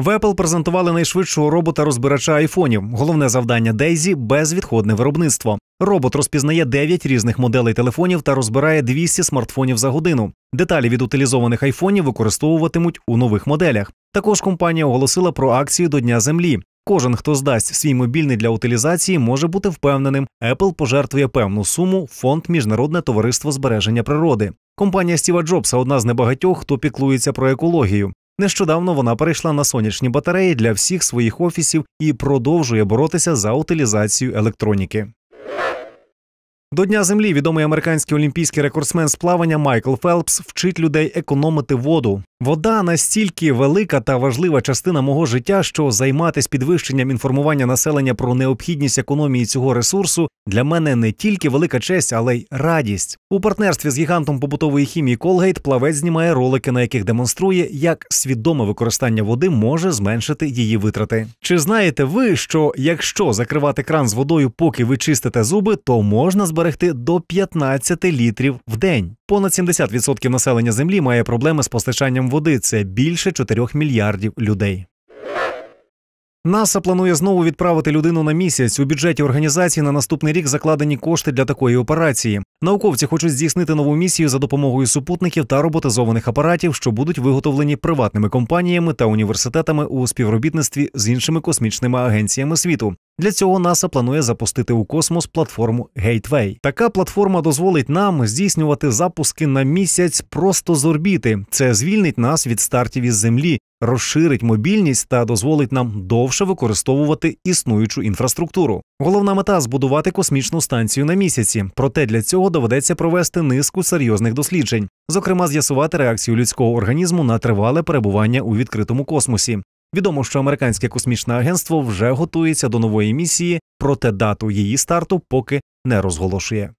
В Apple презентували найшвидшого робота розбирача айфонів. Головне завдання Дейзі безвідходне виробництво. Робот розпізнає 9 різних моделей телефонів та розбирає 200 смартфонів за годину. Деталі від утилізованих айфонів використовуватимуть у нових моделях. Також компанія оголосила про акцію до Дня Землі. Кожен, хто здасть свій мобільний для утилізації, може бути впевненим. Apple пожертвує певну суму фонд Міжнародне товариство збереження природи. Компанія Стіва Джобса одна з небагатьох, хто піклується про екологію. Нещодавно вона перейшла на сонячні батареї для всіх своїх офісів і продовжує боротися за утилізацію електроніки. До дня землі відомий американський олімпійський рекордсмен з плавання Майкл Фелпс вчить людей економити воду. Вода настільки велика та важлива частина мого життя, що займатися підвищенням інформування населення про необхідність економії цього ресурсу для мене не тільки велика честь, але й радість. У партнерстві з гігантом побутової хімії Колгейт плавець знімає ролики, на яких демонструє, як свідоме використання води може зменшити її витрати. Чи знаєте ви, що якщо закривати кран з водою, поки ви чистите зуби, то можна зберегти зберегти до 15 літрів в день. Понад 70% населення землі має проблеми з постачанням води. Це більше 4 мільярдів людей. НАСА планує знову відправити людину на місяць. У бюджеті організації на наступний рік закладені кошти для такої операції. Науковці хочуть здійснити нову місію за допомогою супутників та роботизованих апаратів, що будуть виготовлені приватними компаніями та університетами у співробітництві з іншими космічними агенціями світу. Для цього НАСА планує запустити у космос платформу Gateway. Така платформа дозволить нам здійснювати запуски на місяць просто з орбіти. Це звільнить нас від стартів із землі, розширить мобільність та дозволить нам довше використовувати існуючу інфраструктуру. Головна мета збудувати космічну станцію на місяці. Проте для цього доведеться провести низку серйозних досліджень, зокрема з'ясувати реакцію людського організму на тривале перебування у відкритому космосі. Відомо, що американське космічне агентство вже готується до нової місії, проте дату її старту поки не розголошує.